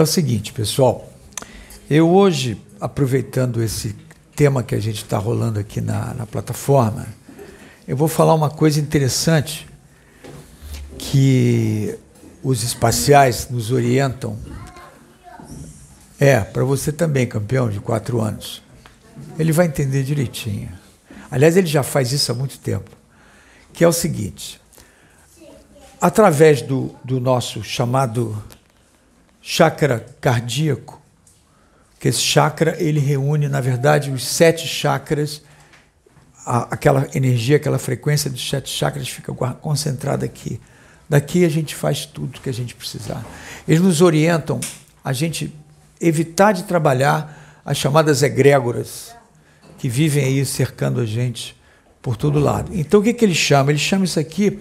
É o seguinte, pessoal. Eu hoje, aproveitando esse tema que a gente está rolando aqui na, na plataforma, eu vou falar uma coisa interessante que os espaciais nos orientam. É, para você também, campeão de quatro anos. Ele vai entender direitinho. Aliás, ele já faz isso há muito tempo. Que é o seguinte: através do, do nosso chamado chakra cardíaco, que esse chakra ele reúne, na verdade, os sete chakras, a, aquela energia, aquela frequência dos sete chakras fica concentrada aqui. Daqui a gente faz tudo que a gente precisar. Eles nos orientam a gente evitar de trabalhar as chamadas egrégoras que vivem aí cercando a gente por todo lado. Então o que, que ele chama? Ele chama isso aqui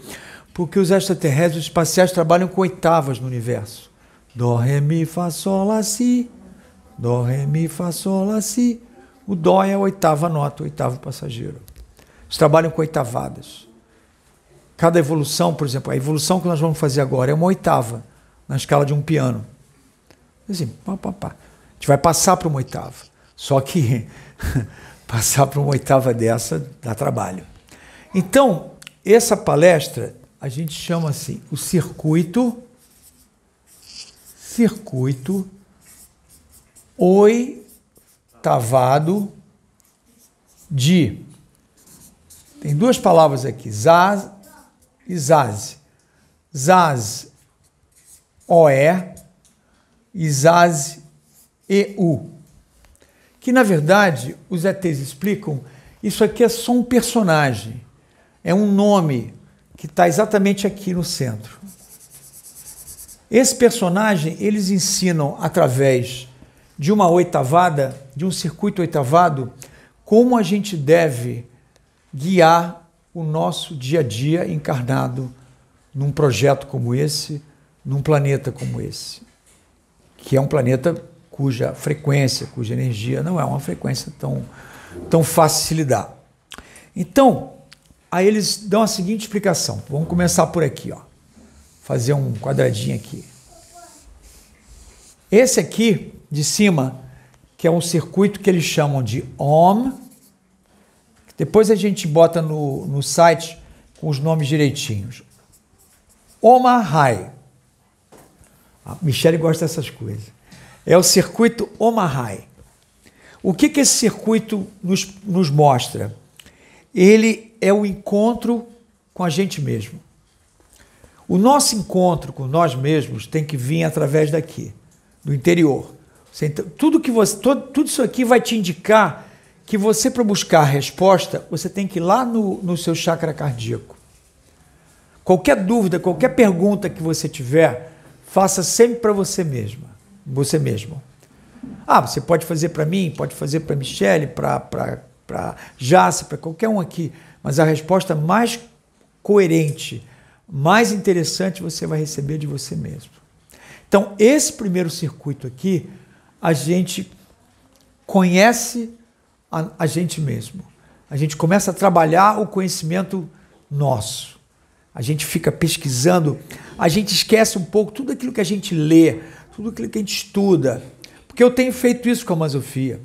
porque os extraterrestres espaciais trabalham com oitavas no universo. Dó, Ré, Mi, Fá, Sol, Lá, Si. Dó, Ré, Mi, Fá, Sol, Lá, Si. O Dó é a oitava nota, o oitavo passageiro. Eles trabalham com oitavadas. Cada evolução, por exemplo, a evolução que nós vamos fazer agora é uma oitava na escala de um piano. Assim, pá, pá, pá. A gente vai passar para uma oitava. Só que passar para uma oitava dessa dá trabalho. Então, essa palestra a gente chama assim o circuito circuito, oitavado de. Tem duas palavras aqui, zaz e zaz. Zaz, oé, e zaz, eu. Que, na verdade, os ETs explicam, isso aqui é só um personagem, é um nome que está exatamente aqui no centro. Esse personagem eles ensinam através de uma oitavada, de um circuito oitavado, como a gente deve guiar o nosso dia a dia encarnado num projeto como esse, num planeta como esse, que é um planeta cuja frequência, cuja energia não é uma frequência tão, tão fácil de lidar. Então, aí eles dão a seguinte explicação. Vamos começar por aqui, ó fazer um quadradinho aqui. Esse aqui de cima, que é um circuito que eles chamam de OM. Depois a gente bota no, no site com os nomes direitinhos. Omahai. A ah, Michelle gosta dessas coisas. É o circuito Omahai. O que, que esse circuito nos, nos mostra? Ele é o encontro com a gente mesmo. O nosso encontro com nós mesmos tem que vir através daqui, do interior. Você, tudo que você, todo, tudo isso aqui vai te indicar que você para buscar a resposta, você tem que ir lá no, no seu chakra cardíaco. Qualquer dúvida, qualquer pergunta que você tiver, faça sempre para você mesma, você mesmo. Ah, você pode fazer para mim, pode fazer para Michelle, para para Jace, para qualquer um aqui, mas a resposta mais coerente mais interessante você vai receber de você mesmo. Então, esse primeiro circuito aqui, a gente conhece a, a gente mesmo. A gente começa a trabalhar o conhecimento nosso. A gente fica pesquisando, a gente esquece um pouco tudo aquilo que a gente lê, tudo aquilo que a gente estuda. Porque eu tenho feito isso com a masofia.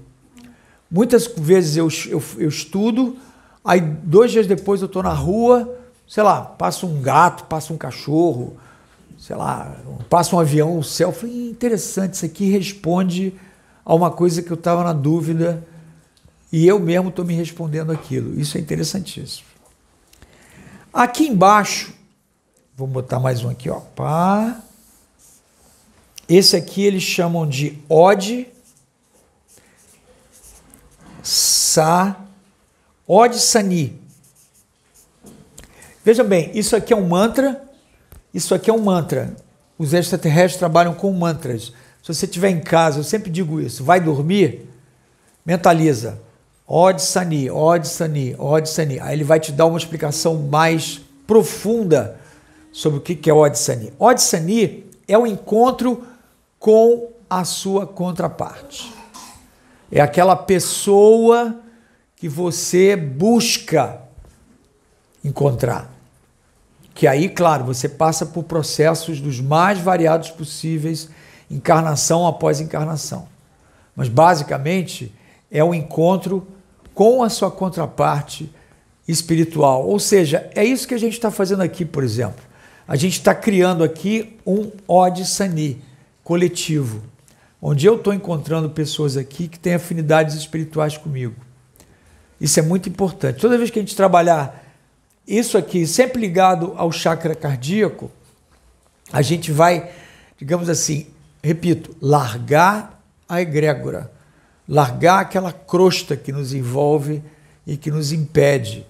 Muitas vezes eu, eu, eu estudo, aí dois dias depois eu estou na rua, sei lá, passa um gato, passa um cachorro, sei lá, passa um avião, o céu. Foi interessante, isso aqui responde a uma coisa que eu estava na dúvida e eu mesmo estou me respondendo aquilo. Isso é interessantíssimo. Aqui embaixo, vou botar mais um aqui, ó. Pá. Esse aqui eles chamam de Ode Sa Ode Sani. Veja bem, isso aqui é um mantra, isso aqui é um mantra. Os extraterrestres trabalham com mantras. Se você estiver em casa, eu sempre digo isso, vai dormir, mentaliza. Od Sani, Od Sani, Od Sani. Aí ele vai te dar uma explicação mais profunda sobre o que é Od Sani. Od Sani é o encontro com a sua contraparte. É aquela pessoa que você busca encontrar. Que aí, claro, você passa por processos dos mais variados possíveis, encarnação após encarnação. Mas basicamente é o um encontro com a sua contraparte espiritual. Ou seja, é isso que a gente está fazendo aqui, por exemplo. A gente está criando aqui um Ode Sani coletivo, onde eu estou encontrando pessoas aqui que têm afinidades espirituais comigo. Isso é muito importante. Toda vez que a gente trabalhar isso aqui, sempre ligado ao chakra cardíaco, a gente vai, digamos assim, repito, largar a egrégora, largar aquela crosta que nos envolve e que nos impede.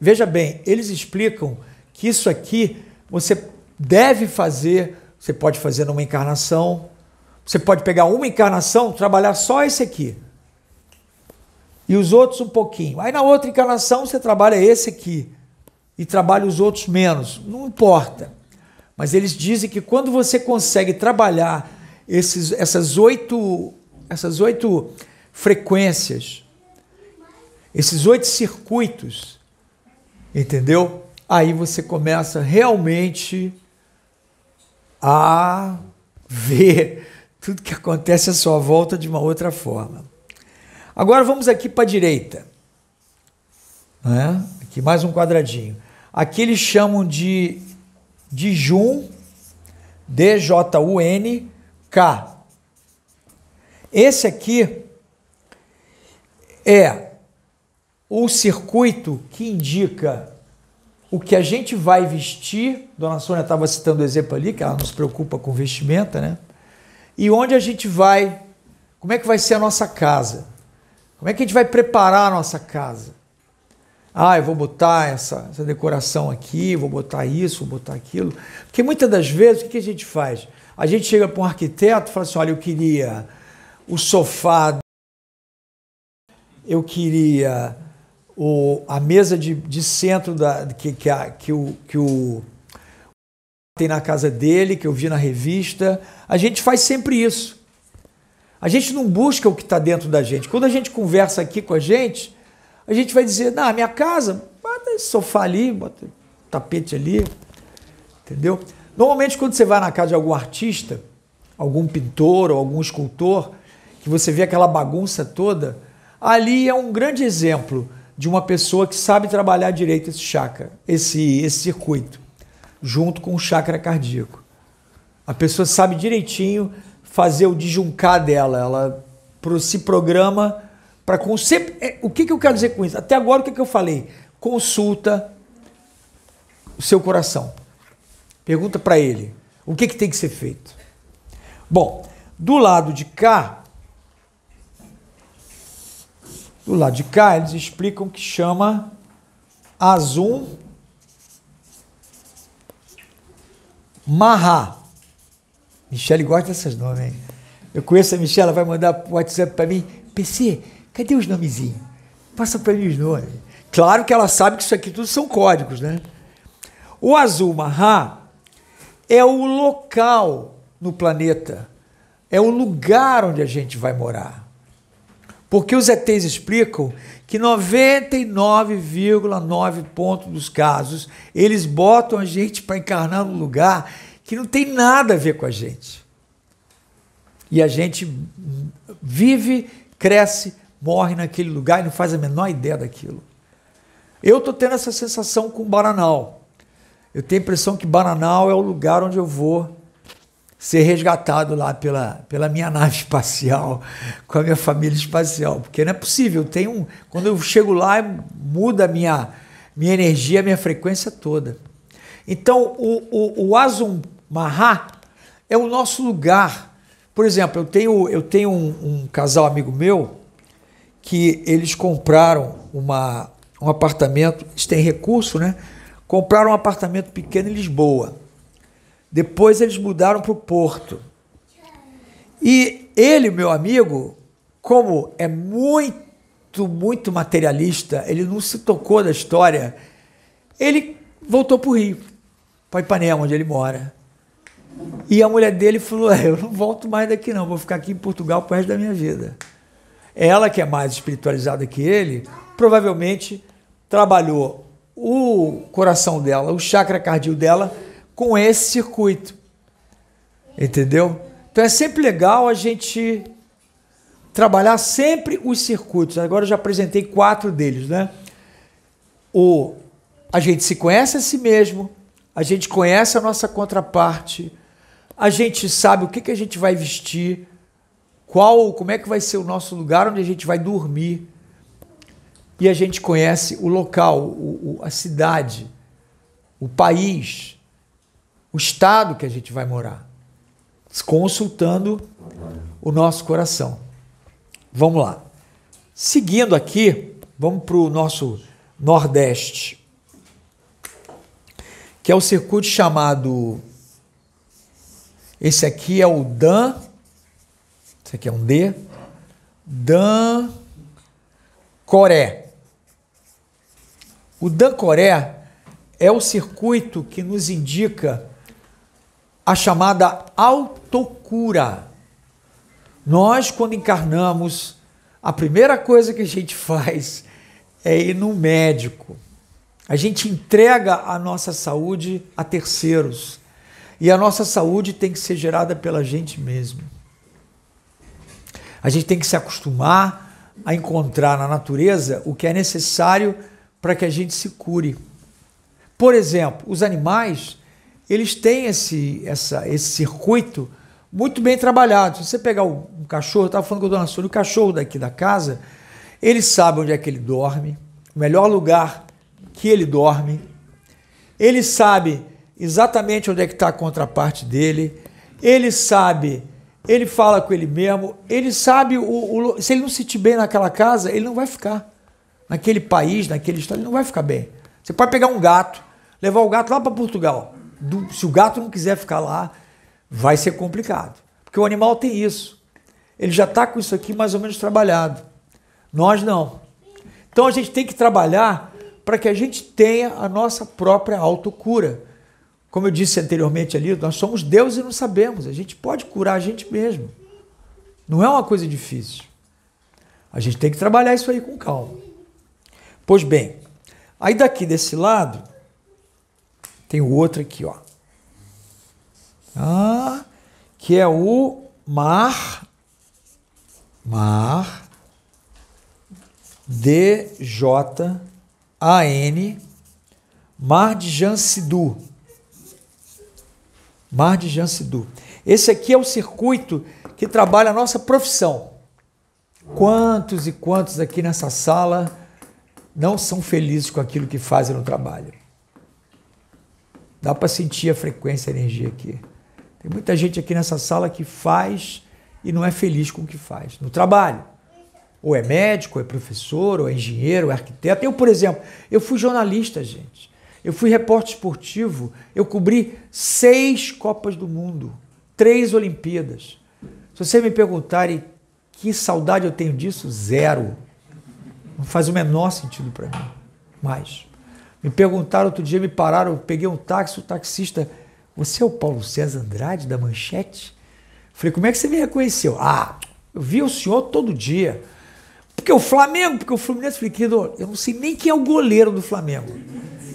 Veja bem, eles explicam que isso aqui você deve fazer, você pode fazer numa encarnação, você pode pegar uma encarnação, trabalhar só esse aqui. E os outros um pouquinho. Aí na outra encarnação você trabalha esse aqui e trabalha os outros menos. Não importa. Mas eles dizem que quando você consegue trabalhar esses, essas, oito, essas oito frequências, esses oito circuitos, entendeu? Aí você começa realmente a ver tudo que acontece à sua volta de uma outra forma. Agora vamos aqui para a direita. Né? Aqui mais um quadradinho. Aqui eles chamam de Dijun, D-J-U-N-K. Esse aqui é o circuito que indica o que a gente vai vestir. Dona Sônia estava citando o exemplo ali, que ela nos preocupa com vestimenta, né? E onde a gente vai, como é que vai ser a nossa casa? Como é que a gente vai preparar a nossa casa? Ah, eu vou botar essa, essa decoração aqui, vou botar isso, vou botar aquilo. Porque muitas das vezes, o que a gente faz? A gente chega para um arquiteto e fala assim: olha, eu queria o sofá, eu queria o, a mesa de, de centro da, que, que, a, que, o, que o tem na casa dele, que eu vi na revista. A gente faz sempre isso. A gente não busca o que está dentro da gente. Quando a gente conversa aqui com a gente, a gente vai dizer, na minha casa, bota esse sofá ali, bota tapete ali, entendeu? Normalmente quando você vai na casa de algum artista, algum pintor ou algum escultor, que você vê aquela bagunça toda, ali é um grande exemplo de uma pessoa que sabe trabalhar direito esse chakra, esse, esse circuito, junto com o chakra cardíaco. A pessoa sabe direitinho fazer o disjuncar dela, ela se programa para sempre, é, o que, que eu quero dizer com isso? Até agora o que, que eu falei? Consulta o seu coração. Pergunta para ele o que, que tem que ser feito. Bom, do lado de cá, do lado de cá, eles explicam que chama Azum Marra. Michele gosta desses nomes, hein? Eu conheço a Michelle, ela vai mandar WhatsApp para mim. PC, Cadê os nomezinhos? Passa para mim os nomes. Claro que ela sabe que isso aqui tudo são códigos, né? O azul marrá é o local no planeta, é o lugar onde a gente vai morar. Porque os ETs explicam que 99,9% dos casos eles botam a gente para encarnar num lugar que não tem nada a ver com a gente. E a gente vive, cresce, morre naquele lugar e não faz a menor ideia daquilo. Eu estou tendo essa sensação com Bananal. Eu tenho a impressão que Bananal é o lugar onde eu vou ser resgatado lá pela, pela minha nave espacial, com a minha família espacial. Porque não é possível. Tem um, quando eu chego lá, muda a minha, minha energia, a minha frequência toda. Então, o, o, o Azum Mahá é o nosso lugar. Por exemplo, eu tenho, eu tenho um, um casal amigo meu que eles compraram uma, um apartamento, eles têm recurso, né? Compraram um apartamento pequeno em Lisboa. Depois eles mudaram para o Porto. E ele, meu amigo, como é muito, muito materialista, ele não se tocou da história, ele voltou para o Rio, para Ipanema, onde ele mora. E a mulher dele falou: é, Eu não volto mais daqui, não, vou ficar aqui em Portugal por resto da minha vida. Ela, que é mais espiritualizada que ele, provavelmente trabalhou o coração dela, o chakra cardíaco dela, com esse circuito. Entendeu? Então é sempre legal a gente trabalhar sempre os circuitos. Agora eu já apresentei quatro deles, né? O a gente se conhece a si mesmo, a gente conhece a nossa contraparte, a gente sabe o que, que a gente vai vestir, qual, como é que vai ser o nosso lugar onde a gente vai dormir. E a gente conhece o local, o, o, a cidade, o país, o estado que a gente vai morar, consultando o nosso coração. Vamos lá. Seguindo aqui, vamos para o nosso Nordeste, que é o circuito chamado. Esse aqui é o Dan isso aqui é um D. Dan Coré. O Dan Coré é o circuito que nos indica a chamada autocura. Nós, quando encarnamos, a primeira coisa que a gente faz é ir no médico. A gente entrega a nossa saúde a terceiros. E a nossa saúde tem que ser gerada pela gente mesmo. A gente tem que se acostumar a encontrar na natureza o que é necessário para que a gente se cure. Por exemplo, os animais, eles têm esse, essa, esse circuito muito bem trabalhado. Se você pegar um cachorro, eu estava falando com a dona Sônia, o cachorro daqui da casa, ele sabe onde é que ele dorme, o melhor lugar que ele dorme, ele sabe exatamente onde é que está a contraparte dele, ele sabe ele fala com ele mesmo, ele sabe, o, o, se ele não se sentir bem naquela casa, ele não vai ficar. Naquele país, naquele estado, ele não vai ficar bem. Você pode pegar um gato, levar o gato lá para Portugal. Do, se o gato não quiser ficar lá, vai ser complicado. Porque o animal tem isso. Ele já está com isso aqui mais ou menos trabalhado. Nós não. Então a gente tem que trabalhar para que a gente tenha a nossa própria autocura. Como eu disse anteriormente ali, nós somos Deus e não sabemos. A gente pode curar a gente mesmo. Não é uma coisa difícil. A gente tem que trabalhar isso aí com calma. Pois bem, aí daqui desse lado, tem o outro aqui, ó. Ah, que é o mar, mar, D-J-A-N, mar de Jansidu. Mar de Jansidu. Esse aqui é o circuito que trabalha a nossa profissão. Quantos e quantos aqui nessa sala não são felizes com aquilo que fazem no trabalho? Dá para sentir a frequência, a energia aqui. Tem muita gente aqui nessa sala que faz e não é feliz com o que faz no trabalho. Ou é médico, ou é professor, ou é engenheiro, ou é arquiteto. Eu, por exemplo, eu fui jornalista, gente. Eu fui repórter esportivo, eu cobri seis Copas do Mundo, três Olimpíadas. Se vocês me perguntarem que saudade eu tenho disso, zero. Não faz o menor sentido para mim. Mais. Me perguntaram outro dia, me pararam, eu peguei um táxi, o taxista, você é o Paulo César Andrade da Manchete? Falei, como é que você me reconheceu? Ah, eu vi o senhor todo dia. Porque o Flamengo, porque o Fluminense, falei, querido, eu não sei nem quem é o goleiro do Flamengo.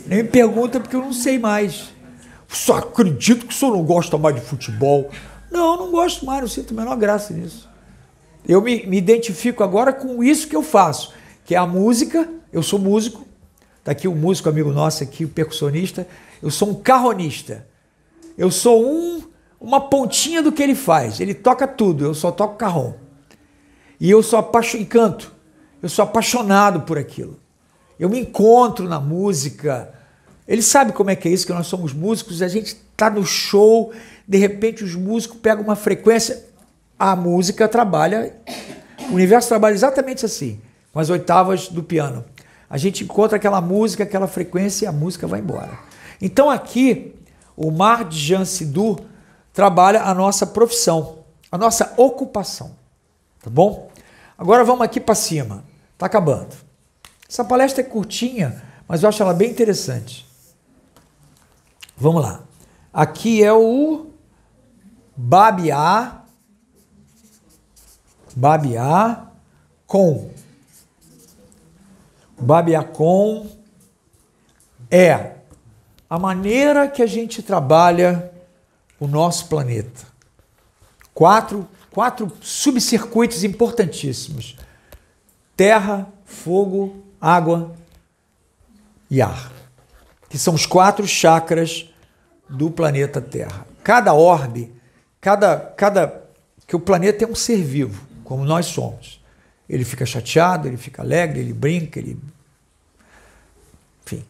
Nem me pergunta porque eu não sei mais. Só acredito que o senhor não gosta mais de futebol. Não, não gosto mais, não sinto a menor graça nisso. Eu me, me identifico agora com isso que eu faço, que é a música. Eu sou músico, está aqui um músico amigo nosso aqui, o um percussionista. Eu sou um carronista. Eu sou um uma pontinha do que ele faz. Ele toca tudo, eu só toco carrom. E eu sou apaixonado, canto. Eu sou apaixonado por aquilo. Eu me encontro na música, ele sabe como é que é isso, que nós somos músicos, a gente está no show, de repente os músicos pegam uma frequência, a música trabalha, o universo trabalha exatamente assim, com as oitavas do piano. A gente encontra aquela música, aquela frequência e a música vai embora. Então aqui, o Mar de Jean Sidhu trabalha a nossa profissão, a nossa ocupação, tá bom? Agora vamos aqui para cima, tá acabando. Essa palestra é curtinha, mas eu acho ela bem interessante. Vamos lá. Aqui é o babiá, babiá com. Babiá com é a maneira que a gente trabalha o nosso planeta. Quatro, quatro subcircuitos importantíssimos: terra, fogo, água e ar, que são os quatro chakras do planeta Terra. Cada orbe, cada, cada que o planeta é um ser vivo, como nós somos. Ele fica chateado, ele fica alegre, ele brinca, ele enfim,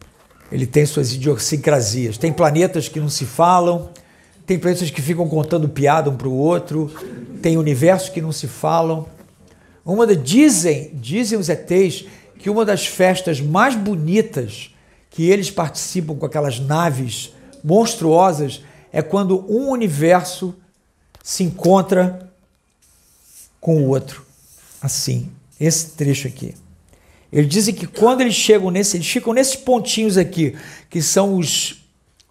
ele tem suas idiosincrasias. Tem planetas que não se falam, tem planetas que ficam contando piada um para o outro, tem universos que não se falam. Uma da, dizem, dizem os ETs que uma das festas mais bonitas que eles participam com aquelas naves monstruosas é quando um universo se encontra com o outro. Assim, esse trecho aqui. Eles dizem que quando eles chegam nesse, eles ficam nesses pontinhos aqui, que são os,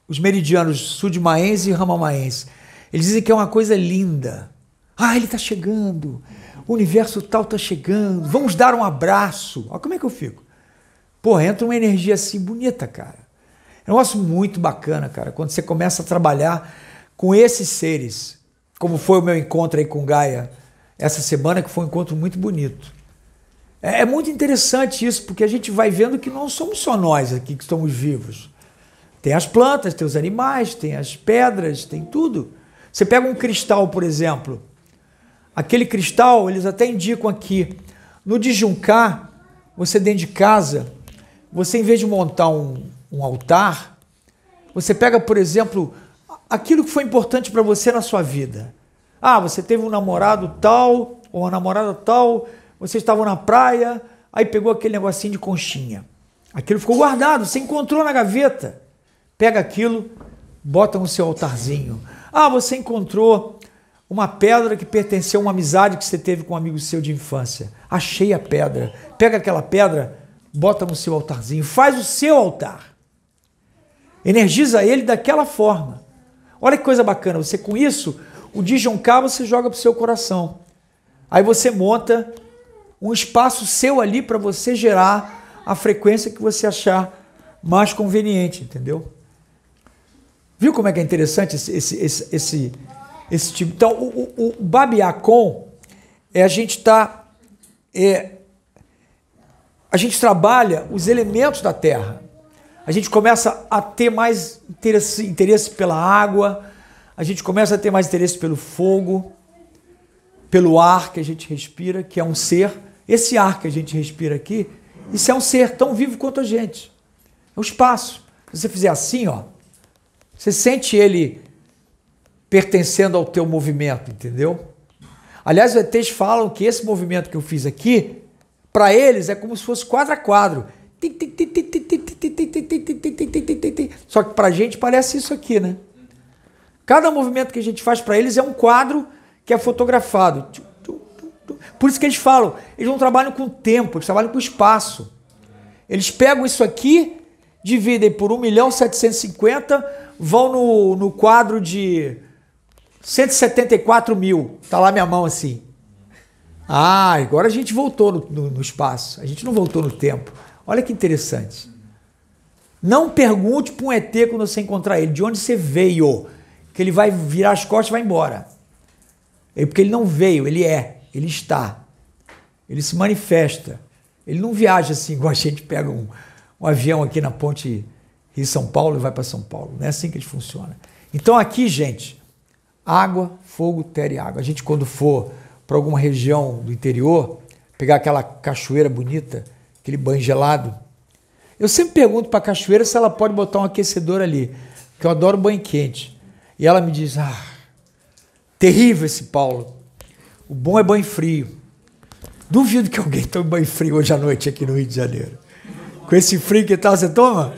os meridianos sudmaense e ramamaense. Eles dizem que é uma coisa linda. Ah, ele está chegando. O universo tal está chegando. Vamos dar um abraço. Olha como é que eu fico. Pô, entra uma energia assim bonita, cara. É um negócio muito bacana, cara, quando você começa a trabalhar com esses seres, como foi o meu encontro aí com Gaia essa semana, que foi um encontro muito bonito. É, é muito interessante isso, porque a gente vai vendo que não somos só nós aqui que estamos vivos. Tem as plantas, tem os animais, tem as pedras, tem tudo. Você pega um cristal, por exemplo. Aquele cristal, eles até indicam aqui. No de juncar, você dentro de casa, você em vez de montar um, um altar, você pega, por exemplo, aquilo que foi importante para você na sua vida. Ah, você teve um namorado tal, ou uma namorada tal, vocês estavam na praia, aí pegou aquele negocinho de conchinha. Aquilo ficou guardado, você encontrou na gaveta. Pega aquilo, bota no seu altarzinho. Ah, você encontrou uma pedra que pertenceu a uma amizade que você teve com um amigo seu de infância. Achei a pedra. Pega aquela pedra, bota no seu altarzinho, faz o seu altar. Energiza ele daquela forma. Olha que coisa bacana, você com isso, o Dijon K você joga para o seu coração. Aí você monta um espaço seu ali para você gerar a frequência que você achar mais conveniente, entendeu? Viu como é que é interessante esse, esse, esse, esse, esse tipo? Então, o, o, o Babiacon é a gente tá. É, a gente trabalha os elementos da Terra a gente começa a ter mais interesse, interesse pela água, a gente começa a ter mais interesse pelo fogo, pelo ar que a gente respira, que é um ser. Esse ar que a gente respira aqui, isso é um ser tão vivo quanto a gente. É um espaço. Se você fizer assim, ó, você sente ele pertencendo ao teu movimento, entendeu? Aliás, os ETs falam que esse movimento que eu fiz aqui, para eles é como se fosse quadro a quadro. Só que para a gente parece isso aqui, né? Cada movimento que a gente faz para eles é um quadro que é fotografado. Por isso que eles falam, eles não trabalham com tempo, eles trabalham com espaço. Eles pegam isso aqui, dividem por 1 milhão 750, vão no, no quadro de 174 mil. Está lá minha mão assim. Ah, agora a gente voltou no, no, no espaço, a gente não voltou no tempo. Olha que interessante. Não pergunte para um ET quando você encontrar ele de onde você veio, que ele vai virar as costas e vai embora. É porque ele não veio, ele é, ele está. Ele se manifesta. Ele não viaja assim, igual a gente pega um, um avião aqui na ponte Rio-São Paulo e vai para São Paulo. Não é assim que ele funciona. Então aqui, gente, água, fogo, terra e água. A gente quando for para alguma região do interior, pegar aquela cachoeira bonita, aquele banho gelado, eu sempre pergunto para a cachoeira se ela pode botar um aquecedor ali, que eu adoro banho quente. E ela me diz: ah, terrível esse Paulo. O bom é banho frio. Duvido que alguém tome banho frio hoje à noite aqui no Rio de Janeiro. Com esse frio que está. você toma?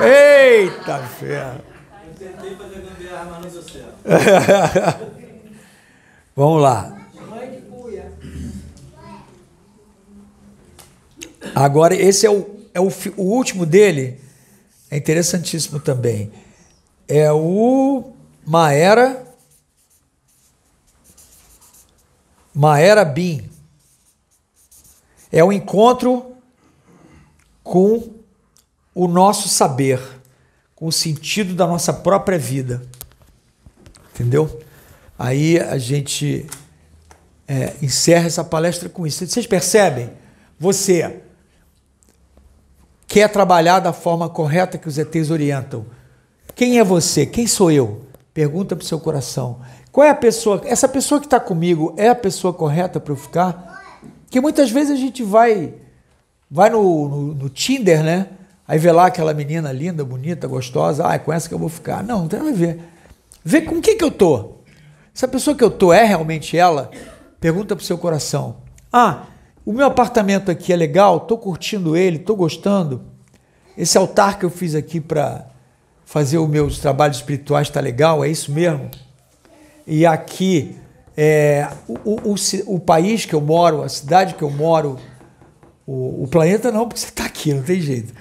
Eita ferro! Eu mas não deu certo. Vamos lá. Agora, esse é o, é o, o último dele, é interessantíssimo também. É o Maera. Maera Bin. É o encontro com o nosso saber, com o sentido da nossa própria vida. Entendeu? Aí a gente é, encerra essa palestra com isso. Vocês percebem? Você quer trabalhar da forma correta que os ETs orientam. Quem é você? Quem sou eu? Pergunta para o seu coração. Qual é a pessoa? Essa pessoa que está comigo é a pessoa correta para eu ficar? Porque muitas vezes a gente vai vai no, no, no, Tinder, né? Aí vê lá aquela menina linda, bonita, gostosa. Ah, é com essa que eu vou ficar. Não, não tem nada a ver. Vê com quem que eu tô. Se a pessoa que eu tô é realmente ela, pergunta para o seu coração. Ah, o meu apartamento aqui é legal, estou curtindo ele, estou gostando. Esse altar que eu fiz aqui para fazer os meus trabalhos espirituais está legal, é isso mesmo? E aqui, é, o, o, o, o, país que eu moro, a cidade que eu moro, o, planeta não, porque você está aqui, não tem jeito.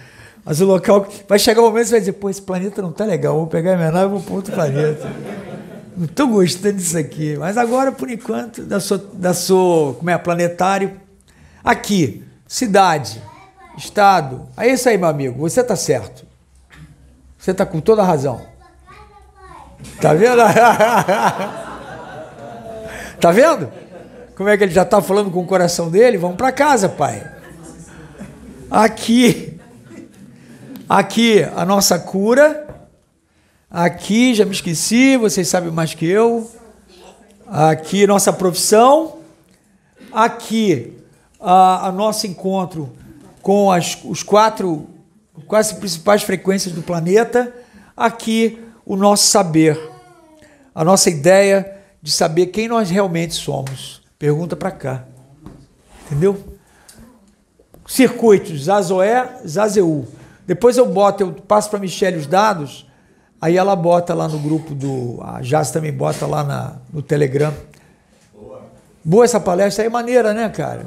Mas o local. Vai chegar um momento que você vai dizer: pô, esse planeta não está legal, vou pegar a minha nave e vou para outro planeta. não estou gostando disso aqui. Mas agora, por enquanto, da sua, da sua como é, planetário Aqui, cidade, estado. É isso aí, meu amigo. Você tá certo. Você tá com toda a razão. Tá vendo? tá vendo? Como é que ele já tá falando com o coração dele? Vamos para casa, pai. Aqui. Aqui a nossa cura. Aqui, já me esqueci, vocês sabem mais que eu. Aqui nossa profissão. Aqui a, a nosso encontro com as, os quatro quase principais frequências do planeta, aqui o nosso saber, a nossa ideia de saber quem nós realmente somos. Pergunta para cá. Entendeu? Circuitos, Zazoé, Zazeu. Depois eu boto, eu passo para Michelle os dados, aí ela bota lá no grupo do. A Jazz também bota lá na, no Telegram. Boa. Boa essa palestra, aí é maneira, né, cara?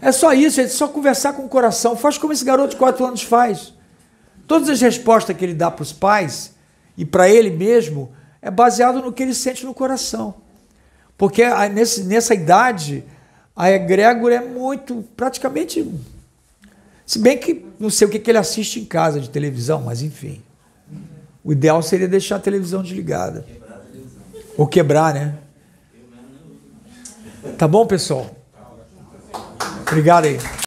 É só isso, é só conversar com o coração. Faz como esse garoto de 4 anos faz. Todas as respostas que ele dá para os pais e para ele mesmo é baseado no que ele sente no coração. Porque nesse, nessa idade, a egrégora é muito, praticamente. Se bem que não sei o que, que ele assiste em casa de televisão, mas enfim. O ideal seria deixar a televisão desligada. Quebrar a televisão. Ou quebrar, né? Tá bom, pessoal? Obrigado aí.